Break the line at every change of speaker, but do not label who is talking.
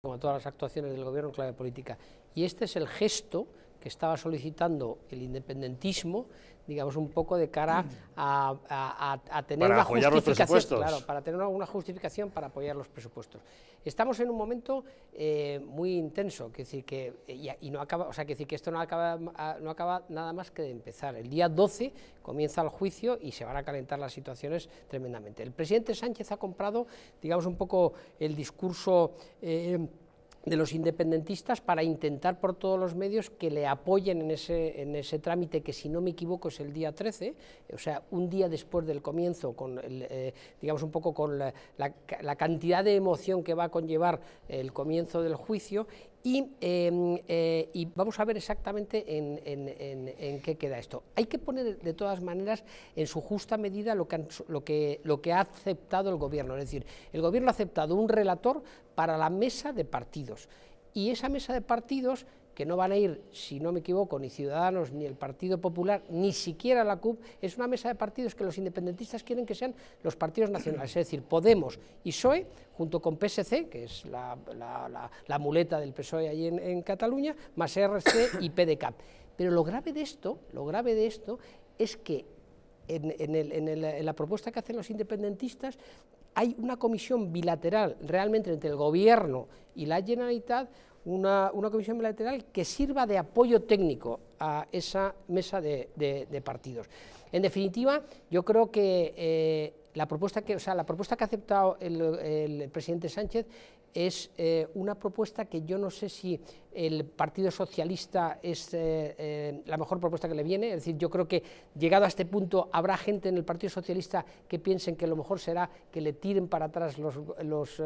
como todas las actuaciones del gobierno en clave política. Y este es el gesto que estaba solicitando el independentismo, digamos un poco de cara mm. a, tener para justificación, claro, para tener alguna justificación para apoyar los presupuestos. Estamos en un momento eh, muy intenso, que decir que y, no acaba, o sea, que decir que esto no acaba, no acaba nada más que de empezar. El día 12 comienza el juicio y se van a calentar las situaciones tremendamente. El presidente Sánchez ha comprado, digamos un poco el discurso eh, de los independentistas para intentar por todos los medios que le apoyen en ese, en ese trámite que, si no me equivoco, es el día 13, eh, o sea, un día después del comienzo, con eh, digamos un poco con la, cantidad de emoción que va a conllevar el comienzo del juicio Em, eh, y, vamos a ver exactamente en, qué queda esto. Hay que poner de todas maneras en su justa medida lo que, lo que ha aceptado el gobierno. Es decir, el gobierno ha aceptado un relator para la mesa de partidos. Y esa mesa de partidos que no van a ir, si no me equivoco, ni Ciudadanos, ni el Partido Popular, ni siquiera la CUP, es una mesa de partidos que los independentistas quieren que sean los partidos nacionales, es decir, Podemos y PSOE, junto con PSC, que es la, muleta del PSOE allí en, Cataluña, más RC y PDCAP. Pero lo grave de esto, lo grave de esto es que en, la propuesta que hacen los independentistas hay una comisión bilateral realmente entre el gobierno y la Generalitat una, comisión bilateral que sirva de apoyo técnico a esa mesa de, partidos. En definitiva, yo creo que eh, la propuesta que, o sea, la propuesta que ha aceptado el, presidente Sánchez es eh, una propuesta que yo no sé si el Partido Socialista es eh, la mejor propuesta que le viene. Es decir, yo creo que llegado a este punto habrá gente en el Partido Socialista que piensen que lo mejor será que le tiren para atrás los... los